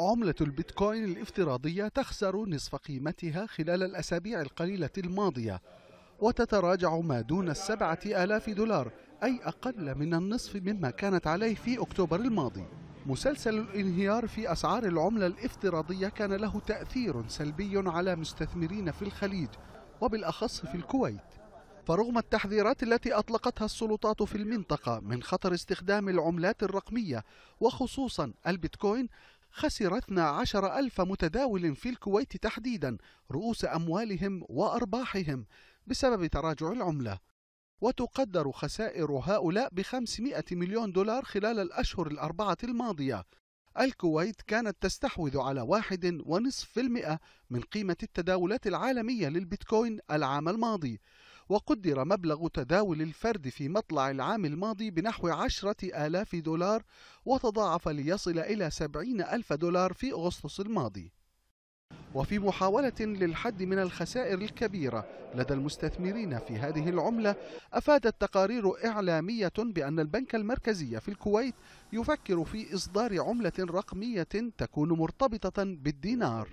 عملة البيتكوين الافتراضية تخسر نصف قيمتها خلال الأسابيع القليلة الماضية وتتراجع ما دون السبعة آلاف دولار أي أقل من النصف مما كانت عليه في أكتوبر الماضي مسلسل الانهيار في أسعار العملة الافتراضية كان له تأثير سلبي على مستثمرين في الخليج وبالأخص في الكويت فرغم التحذيرات التي أطلقتها السلطات في المنطقة من خطر استخدام العملات الرقمية وخصوصا البيتكوين خسر 12 ألف متداول في الكويت تحديدا رؤوس أموالهم وأرباحهم بسبب تراجع العملة وتقدر خسائر هؤلاء ب 500 مليون دولار خلال الأشهر الأربعة الماضية الكويت كانت تستحوذ على واحد ونصف في المئة من قيمة التداولات العالمية للبيتكوين العام الماضي وقدر مبلغ تداول الفرد في مطلع العام الماضي بنحو عشرة آلاف دولار وتضاعف ليصل إلى سبعين ألف دولار في أغسطس الماضي وفي محاولة للحد من الخسائر الكبيرة لدى المستثمرين في هذه العملة أفادت تقارير إعلامية بأن البنك المركزي في الكويت يفكر في إصدار عملة رقمية تكون مرتبطة بالدينار